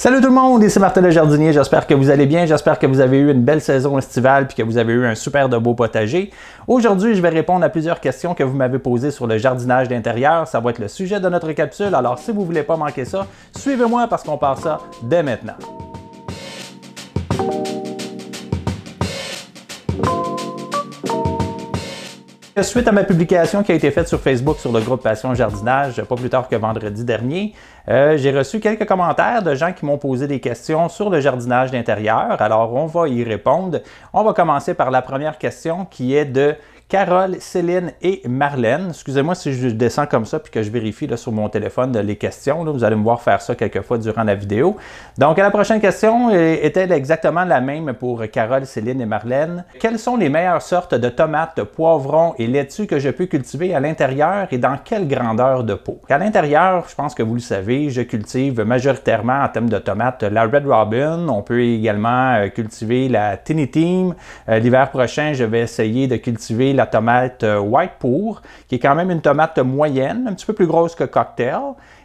Salut tout le monde, ici Martin Le Jardinier, j'espère que vous allez bien, j'espère que vous avez eu une belle saison estivale puis que vous avez eu un super de beau potager. Aujourd'hui, je vais répondre à plusieurs questions que vous m'avez posées sur le jardinage d'intérieur, ça va être le sujet de notre capsule, alors si vous voulez pas manquer ça, suivez-moi parce qu'on part ça dès maintenant. Suite à ma publication qui a été faite sur Facebook sur le groupe Passion Jardinage, euh, pas plus tard que vendredi dernier, euh, j'ai reçu quelques commentaires de gens qui m'ont posé des questions sur le jardinage d'intérieur. Alors, on va y répondre. On va commencer par la première question qui est de Carole, Céline et Marlène. Excusez-moi si je descends comme ça puis que je vérifie sur mon téléphone les questions. Vous allez me voir faire ça quelquefois durant la vidéo. Donc, la prochaine question euh, est-elle exactement la même pour Carole, Céline et Marlène. Quelles sont les meilleures sortes de tomates, poivrons et laitues que je peux cultiver à l'intérieur et dans quelle grandeur de pot? À l'intérieur, je pense que vous le savez, je cultive majoritairement en termes de tomates la Red Robin. On peut également euh, cultiver la Tiny Team. Euh, l'hiver prochain, je vais essayer de cultiver la tomate euh, white pour, qui est quand même une tomate moyenne, un petit peu plus grosse que cocktail,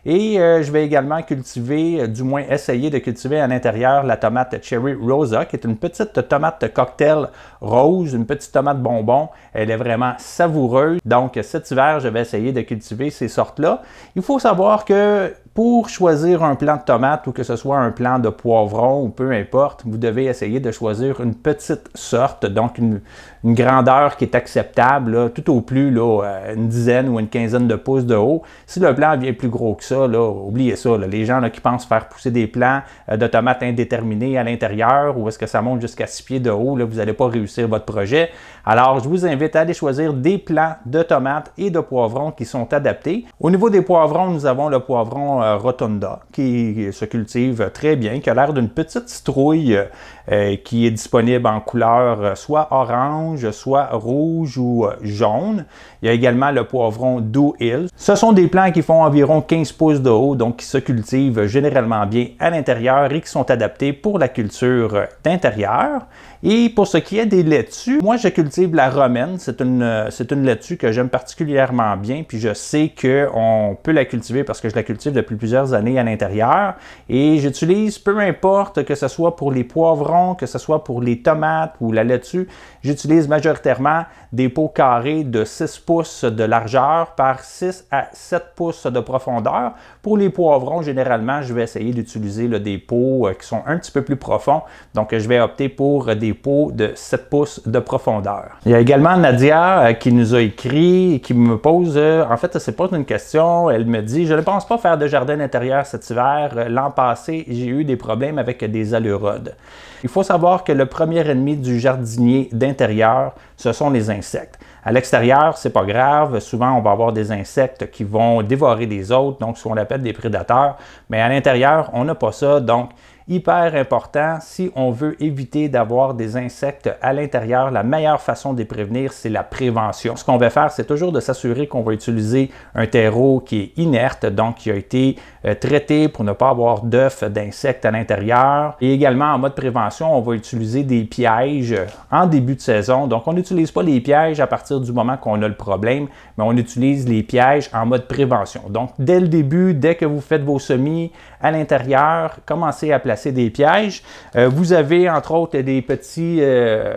et euh, je vais également cultiver, euh, du moins essayer de cultiver à l'intérieur la tomate Cherry Rosa, qui est une petite tomate cocktail rose, une petite tomate bonbon. Elle est vraiment savoureuse. Donc cet hiver, je vais essayer de cultiver ces sortes-là. Il faut savoir que pour choisir un plant de tomate ou que ce soit un plant de poivron ou peu importe, vous devez essayer de choisir une petite sorte, donc une, grandeur qui est acceptable, tout au plus là, euh, une dizaine ou une quinzaine de pouces de haut. Si le plant vient plus gros que ça, oubliez ça. Les gens qui pensent faire pousser des plants euh, de tomates indéterminées à l'intérieur ou est-ce que ça monte jusqu'à six pieds de haut, vous n'allez pas réussir votre projet. Alors, je vous invite à aller choisir des plants de tomates et de poivrons qui sont adaptés. Au niveau des poivrons, nous avons le poivron euh, rotunda qui se cultive très bien, qui a l'air d'une petite citrouille euh, euh, qui est disponible en couleur euh, soit orange, soit rouge ou euh, jaune. Il y a également le poivron douil Ce sont des plants qui font environ 15 pouces de haut, donc qui se cultivent généralement bien à l'intérieur et qui sont adaptés pour la culture d'intérieur. Et pour ce qui est des laitues, moi je cultive la romaine. C'est une, euh, c'est une laitue que j'aime particulièrement bien. Puis je sais qu'on peut la cultiver parce que je la cultive depuis plusieurs années à l'intérieur. Et j'utilise, peu importe que ce soit pour les poivrons, que ce soit pour les tomates ou la laitue, j'utilise majoritairement des pots carrés de 6 pouces de largeur par 6 à 7 pouces de profondeur. Pour les poivrons, généralement, je vais essayer d'utiliser des pots euh, qui sont un petit peu plus profonds. Donc je vais opter pour des de 7 pouces de profondeur. Il y a également Nadia euh, qui nous a écrit, qui me pose, euh, en fait, c'est pas une question. Elle me dit Je ne pense pas faire de jardin intérieur cet hiver. Euh, l'an passé, j'ai eu des problèmes avec des alurodes. Il faut savoir que le premier ennemi du jardinier d'intérieur, ce sont les insectes. À l'extérieur, c'est pas grave. Souvent, on va avoir des insectes qui vont dévorer des autres, donc ce qu'on appelle des prédateurs. Mais à l'intérieur, on n'a pas ça. Donc, hyper important. Si on veut éviter d'avoir des insectes à l'intérieur, la meilleure façon de les prévenir, c'est la prévention. Ce qu'on va faire, c'est toujours de s'assurer qu'on va utiliser un terreau qui est inerte, donc qui a été euh, traité pour ne pas avoir d'œufs d'insectes à l'intérieur. Et également, en mode prévention, on va utiliser des pièges en début de saison. Donc, on n'utilise pas les pièges à partir du moment qu'on a le problème, mais on utilise les pièges en mode prévention. Donc, dès le début, dès que vous faites vos semis, à l'intérieur, commencez à placer des pièges. Euh, vous avez entre autres des petits, euh,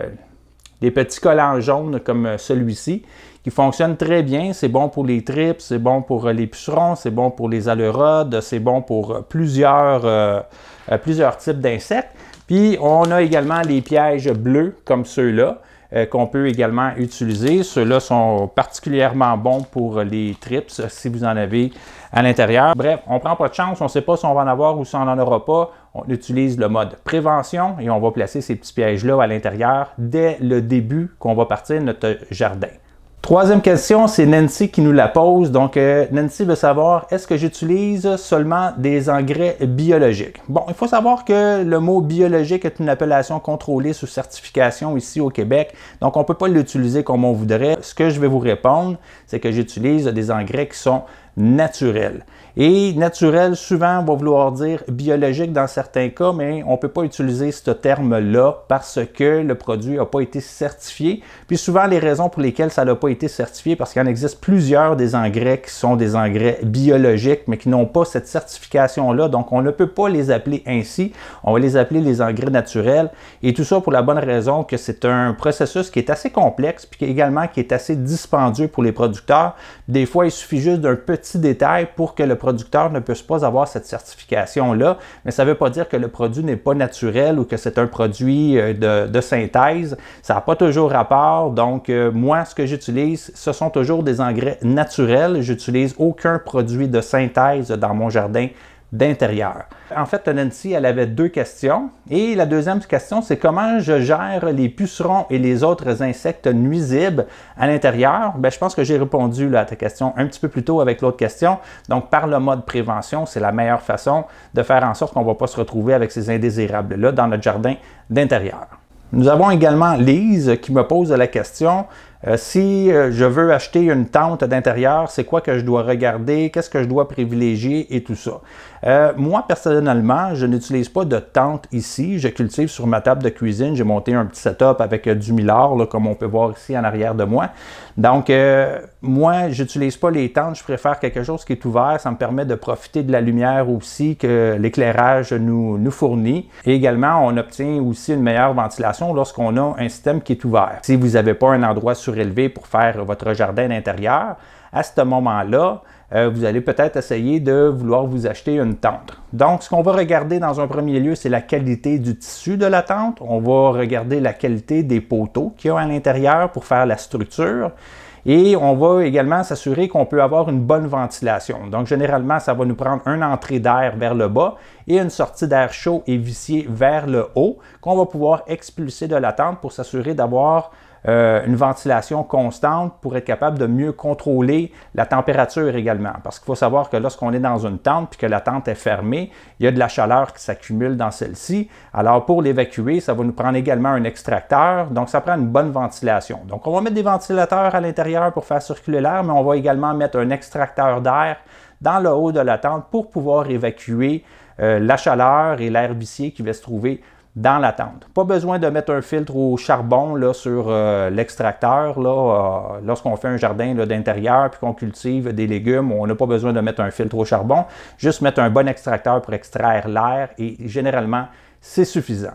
collants jaunes comme euh, celui-ci qui fonctionnent très bien. C'est bon pour les tripes, c'est bon pour les pucerons, c'est bon pour les alerodes, c'est bon pour plusieurs, plusieurs types d'insectes. Puis on a également les pièges bleus comme ceux-là. Euh, qu'on peut également utiliser. Ceux-là sont particulièrement bons pour les trips si vous en avez à l'intérieur. Bref, on prend pas de chance, on ne sait pas si on va en avoir ou si on n'en aura pas. On utilise le mode prévention et on va placer ces petits pièges-là à l'intérieur dès le début qu'on va partir de notre jardin. Troisième question, c'est Nancy qui nous la pose. Donc, euh, Nancy veut savoir, est-ce que j'utilise seulement des engrais biologiques? Bon, il faut savoir que le mot biologique est une appellation contrôlée sous certification ici au Québec. Donc, on ne peut pas l'utiliser comme on voudrait. Ce que je vais vous répondre, c'est que j'utilise des engrais qui sont naturels. Et naturel, souvent, on va vouloir dire biologique dans certains cas, mais on ne peut pas utiliser ce terme-là parce que le produit n'a pas été certifié. Puis souvent, les raisons pour lesquelles ça n'a pas été certifié, parce qu'il en existe plusieurs des engrais qui sont des engrais biologiques, mais qui n'ont pas cette certification-là. Donc, on ne peut pas les appeler ainsi. On va les appeler les engrais naturels. Et tout ça pour la bonne raison que c'est un processus qui est assez complexe, puis également qui est assez dispendieux pour les producteurs. Des fois, il suffit juste d'un petit détail pour que le produit ne peuvent pas avoir cette certification-là, mais ça ne veut pas dire que le produit n'est pas naturel ou que c'est un produit euh, de, synthèse. Ça n'a pas toujours rapport. Donc, euh, moi, ce que j'utilise, ce sont toujours des engrais naturels. J'utilise aucun produit de synthèse dans mon jardin d'intérieur. En fait, Nancy, elle avait deux questions. Et la deuxième question, c'est comment je gère les pucerons et les autres insectes nuisibles à l'intérieur? Ben, je pense que j'ai répondu à ta question un petit peu plus tôt avec l'autre question. Donc, par le mode prévention, c'est la meilleure façon de faire en sorte qu'on ne va pas se retrouver avec ces indésirables-là dans notre jardin d'intérieur. Nous avons également Lise qui me pose la question euh, si euh, je veux acheter une tente d'intérieur, c'est quoi que je dois regarder, qu'est-ce que je dois privilégier et tout ça. Euh, moi, personnellement, je n'utilise pas de tente ici. Je cultive sur ma table de cuisine. J'ai monté un petit setup avec du millard, comme on peut voir ici en arrière de moi. Donc, moi, moi, n'utilise pas les tentes. Je préfère quelque chose qui est ouvert. Ça me permet de profiter de la lumière aussi que l'éclairage nous, nous fournit. Et également, on obtient aussi une meilleure ventilation lorsqu'on a un système qui est ouvert. Si vous n'avez pas un endroit sur élevé pour faire votre jardin d'intérieur, à ce moment-là, euh, vous allez peut-être essayer de vouloir vous acheter une tente. Donc, ce qu'on va regarder dans un premier lieu, c'est la qualité du tissu de la tente. On va regarder la qualité des poteaux qu'il y a à l'intérieur pour faire la structure. Et on va également s'assurer qu'on peut avoir une bonne ventilation. Donc, généralement, ça va nous prendre une entrée d'air vers le bas et une sortie d'air chaud et vicié vers le haut qu'on va pouvoir expulser de la tente pour s'assurer d'avoir euh, une ventilation constante pour être capable de mieux contrôler la température également. Parce qu'il faut savoir que lorsqu'on est dans une tente et que la tente est fermée, il y a de la chaleur qui s'accumule dans celle-ci. Alors pour l'évacuer, ça va nous prendre également un extracteur. Donc ça prend une bonne ventilation. Donc on va mettre des ventilateurs à l'intérieur pour faire circuler l'air, mais on va également mettre un extracteur d'air dans le haut de la tente pour pouvoir évacuer euh, la chaleur et l'air vicié qui va se trouver dans la tente. Pas besoin de mettre un filtre au charbon là, sur euh, l'extracteur. Euh, lorsqu'on fait un jardin d'intérieur puis qu'on cultive des légumes, on n'a pas besoin de mettre un filtre au charbon. Juste mettre un bon extracteur pour extraire l'air et généralement, c'est suffisant.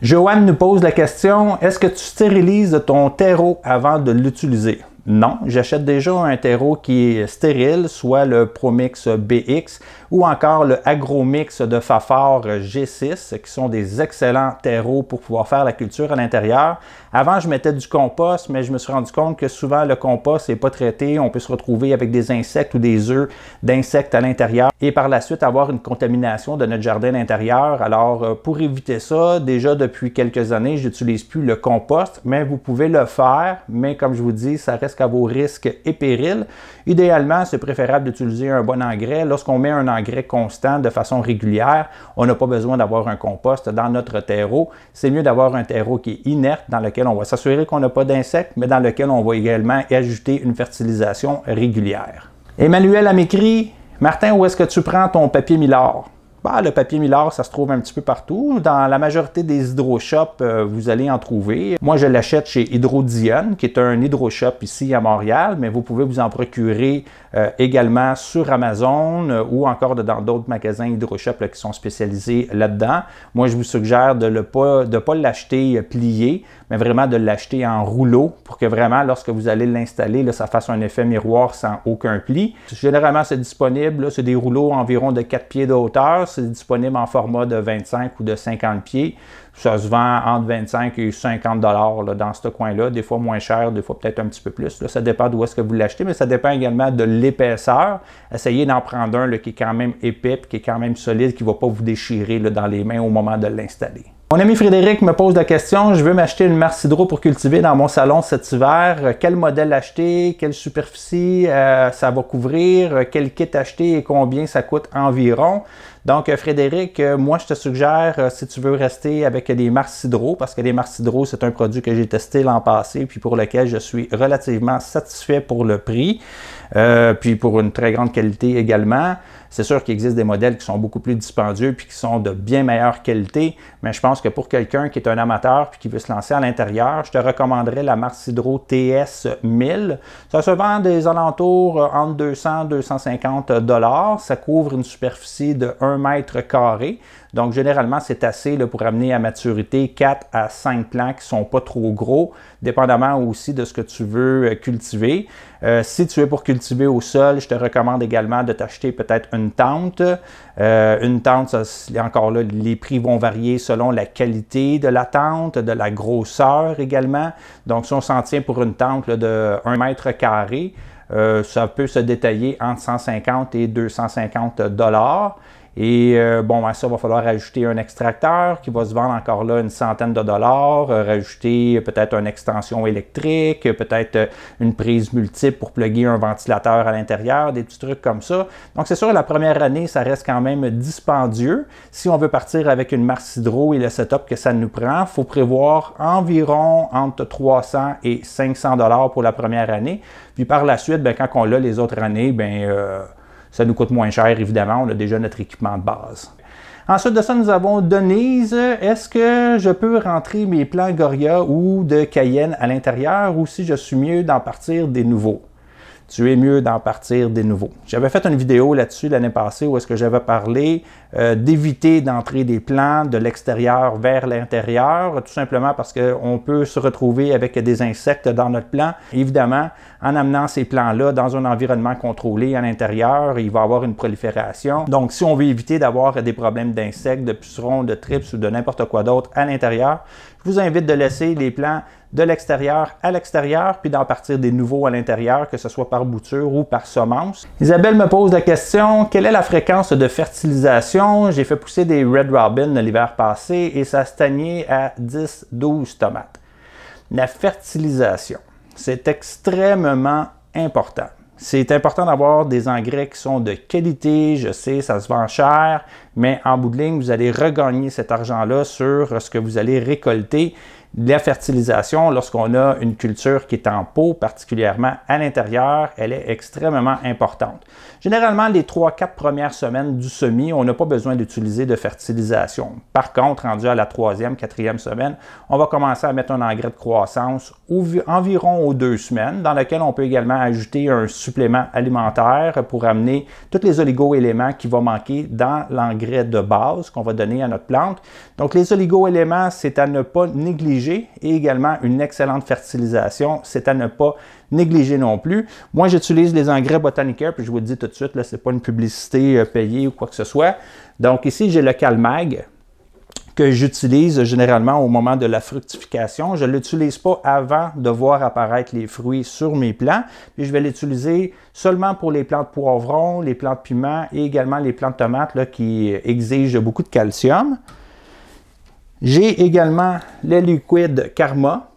Joanne nous pose la question est-ce que tu stérilises ton terreau avant de l'utiliser Non, j'achète déjà un terreau qui est stérile, soit le Promix BX ou encore le Agromix de Fafar G6, qui sont des excellents terreaux pour pouvoir faire la culture à l'intérieur. Avant, je mettais du compost, mais je me suis rendu compte que souvent le compost n'est pas traité. On peut se retrouver avec des insectes ou des œufs d'insectes à l'intérieur et par la suite avoir une contamination de notre jardin intérieur. Alors, euh, pour éviter ça, déjà depuis quelques années, j'utilise plus le compost, mais vous pouvez le faire. Mais comme je vous dis, ça reste à vos risques et périls. Idéalement, c'est préférable d'utiliser un bon engrais. Lorsqu'on met un engrais, constant de façon régulière. On n'a pas besoin d'avoir un compost dans notre terreau. C'est mieux d'avoir un terreau qui est inerte, dans lequel on va s'assurer qu'on n'a pas d'insectes, mais dans lequel on va également ajouter une fertilisation régulière. Emmanuel a m'écrit Martin, où est-ce que tu prends ton papier millard? Bah, le papier Millard, ça se trouve un petit peu partout. Dans la majorité des hydroshops, shops euh, vous allez en trouver. Moi, je l'achète chez Hydrodion, qui est un hydroshop ici à Montréal, mais vous pouvez vous en procurer euh, également sur Amazon euh, ou encore dans d'autres magasins hydroshops shop qui sont spécialisés là-dedans. Moi, je vous suggère de ne pas, pas l'acheter plié, mais vraiment de l'acheter en rouleau pour que vraiment, lorsque vous allez l'installer, ça fasse un effet miroir sans aucun pli. Généralement, c'est disponible. C'est des rouleaux environ de 4 pieds de hauteur c'est disponible en format de 25 ou de 50 pieds. Ça se vend entre 25 et 50 dollars dans ce coin-là. Des fois moins cher, des fois peut-être un petit peu plus. ça dépend d'où est-ce que vous l'achetez, mais ça dépend également de l'épaisseur. Essayez d'en prendre un qui est quand même épais, qui est quand même solide, qui ne va pas vous déchirer dans les mains au moment de l'installer. Mon ami Frédéric me pose la question, je veux m'acheter une Hydro pour cultiver dans mon salon cet hiver. Euh, quel modèle acheter? Quelle superficie euh, ça va couvrir? Euh, quel kit acheter et combien ça coûte environ? Donc, Frédéric, moi, je te suggère, si tu veux rester avec des Hydro, parce que les Marcidraux, c'est un produit que j'ai testé l'an passé, puis pour lequel je suis relativement satisfait pour le prix. Euh, puis pour une très grande qualité également. C'est sûr qu'il existe des modèles qui sont beaucoup plus dispendieux puis qui sont de bien meilleure qualité, mais je pense que pour quelqu'un qui est un amateur puis qui veut se lancer à l'intérieur, je te recommanderais la Mars Hydro TS 1000. Ça se vend des alentours euh, entre 200 et 250 dollars. Ça couvre une superficie de 1 mètre carré. Donc généralement, c'est assez là, pour amener à maturité 4 à 5 plants qui sont pas trop gros, dépendamment aussi de ce que tu veux euh, cultiver. Euh, si tu es pour cultiver au sol, je te recommande également de t'acheter peut-être une tente. Euh, une tente, encore là, les prix vont varier selon la qualité de la tente, de la grosseur également. Donc, si on s'en tient pour une tente de 1 mètre carré, euh, ça peut se détailler entre 150 et 250 dollars. Et euh, bon, à ça, il va falloir ajouter un extracteur qui va se vendre encore là une centaine de dollars, euh, rajouter peut-être une extension électrique, peut-être euh, une prise multiple pour plugger un ventilateur à l'intérieur, des petits trucs comme ça. Donc c'est sûr, la première année, ça reste quand même dispendieux. Si on veut partir avec une Mars Hydro et le setup que ça nous prend, il faut prévoir environ entre 300 et 500 dollars pour la première année. Puis par la suite, ben, quand on l'a les autres années, ben ça nous coûte moins cher, évidemment. On a déjà notre équipement de base. Ensuite de ça, nous avons Denise. Est-ce que je peux rentrer mes plans Goria ou de Cayenne à l'intérieur ou si je suis mieux d'en partir des nouveaux? tu es mieux d'en partir des nouveaux. J'avais fait une vidéo là-dessus l'année passée où est-ce que j'avais parlé euh, d'éviter d'entrer des plants de l'extérieur vers l'intérieur, tout simplement parce qu'on peut se retrouver avec des insectes dans notre plant. Évidemment, en amenant ces plants-là dans un environnement contrôlé à l'intérieur, il va y avoir une prolifération. Donc, si on veut éviter d'avoir des problèmes d'insectes, de pucerons, de trips ou de n'importe quoi d'autre à l'intérieur, je vous invite de laisser les plants de l'extérieur à l'extérieur, puis d'en partir des nouveaux à l'intérieur, que ce soit par bouture ou par semence. Isabelle me pose la question quelle est la fréquence de fertilisation J'ai fait pousser des Red Robin l'hiver passé et ça stagnait à 10-12 tomates. La fertilisation, c'est extrêmement important. C'est important d'avoir des engrais qui sont de qualité. Je sais, ça se vend cher, mais en bout de ligne, vous allez regagner cet argent-là sur ce que vous allez récolter. La fertilisation, lorsqu'on a une culture qui est en pot, particulièrement à l'intérieur, elle est extrêmement importante. Généralement, les 3-4 premières semaines du semis, on n'a pas besoin d'utiliser de fertilisation. Par contre, rendu à la troisième, quatrième semaine, on va commencer à mettre un engrais de croissance environ aux deux semaines, dans lequel on peut également ajouter un supplément alimentaire pour amener tous les oligo-éléments qui vont manquer dans l'engrais de base qu'on va donner à notre plante. Donc, les oligo-éléments, c'est à ne pas négliger et également une excellente fertilisation, c'est à ne pas négliger non plus. Moi, j'utilise les engrais Botanicare, puis je vous le dis tout de suite, ce n'est pas une publicité euh, payée ou quoi que ce soit. Donc ici, j'ai le Calmag que j'utilise généralement au moment de la fructification. Je ne l'utilise pas avant de voir apparaître les fruits sur mes plants. Puis je vais l'utiliser seulement pour les plantes poivrons, les plantes piments et également les plantes tomates qui exigent beaucoup de calcium. J'ai également le liquide Karma,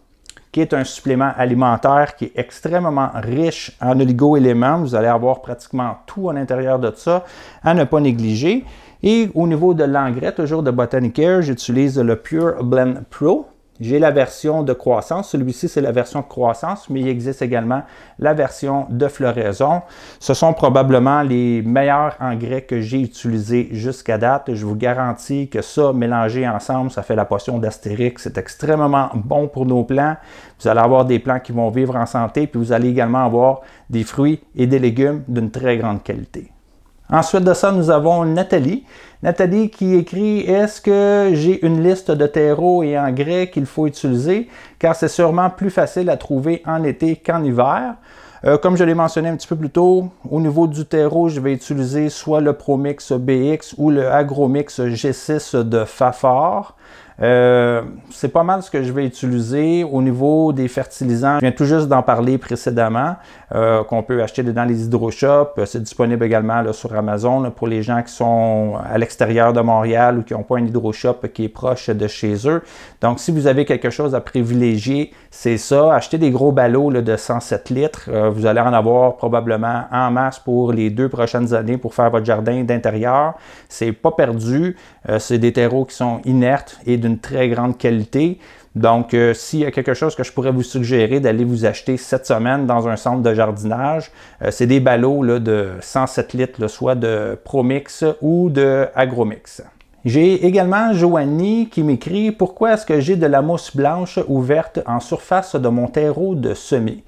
qui est un supplément alimentaire qui est extrêmement riche en oligo-éléments. Vous allez avoir pratiquement tout à l'intérieur de ça à ne pas négliger. Et au niveau de l'engrais, toujours de Botanicare, j'utilise le Pure Blend Pro, j'ai la version de croissance. Celui-ci, c'est la version de croissance, mais il existe également la version de floraison. Ce sont probablement les meilleurs engrais que j'ai utilisés jusqu'à date. Je vous garantis que ça, mélangé ensemble, ça fait la potion d'Astérix. C'est extrêmement bon pour nos plants. Vous allez avoir des plants qui vont vivre en santé, puis vous allez également avoir des fruits et des légumes d'une très grande qualité. Ensuite de ça, nous avons Nathalie. Nathalie qui écrit Est-ce que j'ai une liste de terreaux et engrais qu'il faut utiliser Car c'est sûrement plus facile à trouver en été qu'en hiver. Euh, comme je l'ai mentionné un petit peu plus tôt, au niveau du terreau, je vais utiliser soit le Promix BX ou le Agromix G6 de Fafar. Euh, c'est pas mal ce que je vais utiliser au niveau des fertilisants. Je viens tout juste d'en parler précédemment, euh, qu'on peut acheter dans les hydro-shops. Euh, c'est disponible également sur Amazon pour les gens qui sont à l'extérieur de Montréal ou qui n'ont pas un hydroshop qui est proche de chez eux. Donc, si vous avez quelque chose à privilégier, c'est ça. Achetez des gros ballots de 107 litres. vous allez en avoir probablement en masse pour les deux prochaines années pour faire votre jardin d'intérieur. C'est pas perdu. c'est des terreaux qui sont inertes et d'une très grande qualité. Donc, euh, s'il y a quelque chose que je pourrais vous suggérer d'aller vous acheter cette semaine dans un centre de jardinage, euh, c'est des ballots là, de 107 litres, le soit de Promix ou de Agromix. J'ai également Joanny qui m'écrit Pourquoi est-ce que j'ai de la mousse blanche ouverte en surface de mon terreau de semis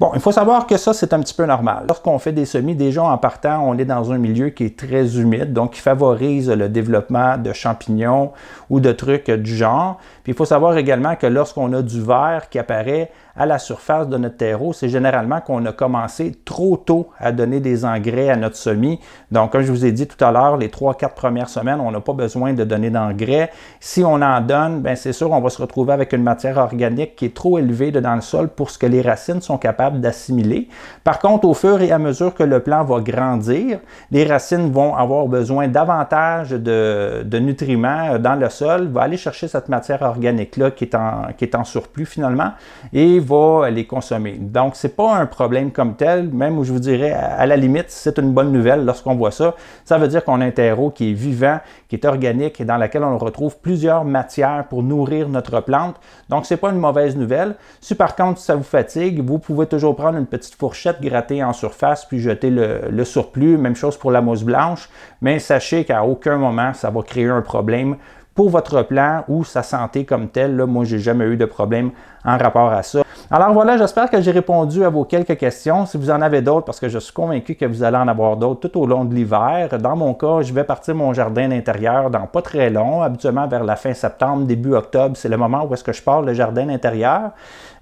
Bon, il faut savoir que ça, c'est un petit peu normal. Lorsqu'on fait des semis, déjà en partant, on est dans un milieu qui est très humide, donc qui favorise le développement de champignons ou de trucs du genre. Puis il faut savoir également que lorsqu'on a du verre qui apparaît, à la surface de notre terreau, c'est généralement qu'on a commencé trop tôt à donner des engrais à notre semis. Donc, comme je vous ai dit tout à l'heure, les trois quatre premières semaines, on n'a pas besoin de donner d'engrais. Si on en donne, ben c'est sûr, on va se retrouver avec une matière organique qui est trop élevée dans le sol pour ce que les racines sont capables d'assimiler. Par contre, au fur et à mesure que le plant va grandir, les racines vont avoir besoin davantage de, nutriments euh, dans le sol, va aller chercher cette matière organique-là qui, est en, qui est en surplus finalement, et va les consommer. Donc, ce n'est pas un problème comme tel, même où je vous dirais, à la limite, c'est une bonne nouvelle lorsqu'on voit ça. Ça veut dire qu'on a un terreau qui est vivant, qui est organique et dans lequel on retrouve plusieurs matières pour nourrir notre plante. Donc, ce n'est pas une mauvaise nouvelle. Si par contre, ça vous fatigue, vous pouvez toujours prendre une petite fourchette grattée en surface puis jeter le, surplus. Même chose pour la mousse blanche, mais sachez qu'à aucun moment, ça va créer un problème pour votre plan ou sa santé comme tel Là, moi, j'ai jamais eu de problème en rapport à ça. Alors voilà, j'espère que j'ai répondu à vos quelques questions. Si vous en avez d'autres, parce que je suis convaincu que vous allez en avoir d'autres tout au long de l'hiver. Dans mon cas, je vais partir mon jardin d'intérieur dans pas très long, habituellement vers la fin septembre, début octobre. C'est le moment où est-ce que je pars le jardin d'intérieur.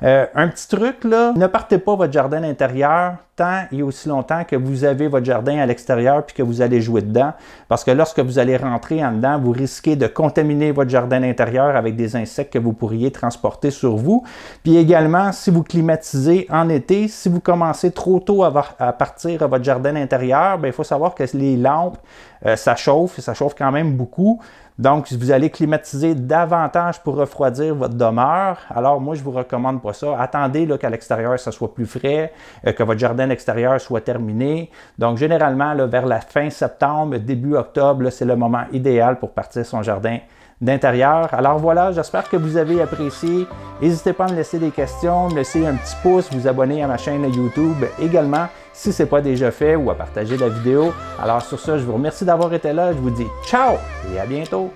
Euh, un petit truc, là, ne partez pas votre jardin d'intérieur tant et aussi longtemps que vous avez votre jardin à l'extérieur puis que vous allez jouer dedans. Parce que lorsque vous allez rentrer en dedans, vous risquez de contaminer votre jardin intérieur avec des insectes que vous pourriez transporter sur vous. Puis également, si vous climatisez en été, si vous commencez trop tôt à, partir à votre jardin intérieur, bien, il faut savoir que les lampes, euh, ça chauffe ça chauffe quand même beaucoup. Donc, si vous allez climatiser davantage pour refroidir votre demeure. Alors, moi, je vous recommande pas ça. Attendez qu'à l'extérieur, ça soit plus frais, euh, que votre jardin extérieur soit terminé. Donc, généralement, vers la fin septembre, début octobre, c'est le moment idéal pour partir son jardin d'intérieur. Alors voilà, j'espère que vous avez apprécié. N'hésitez pas à me laisser des questions, me laisser un petit pouce, vous abonner à ma chaîne YouTube également si ce n'est pas déjà fait ou à partager la vidéo. Alors sur ça je vous remercie d'avoir été là. Je vous dis ciao et à bientôt.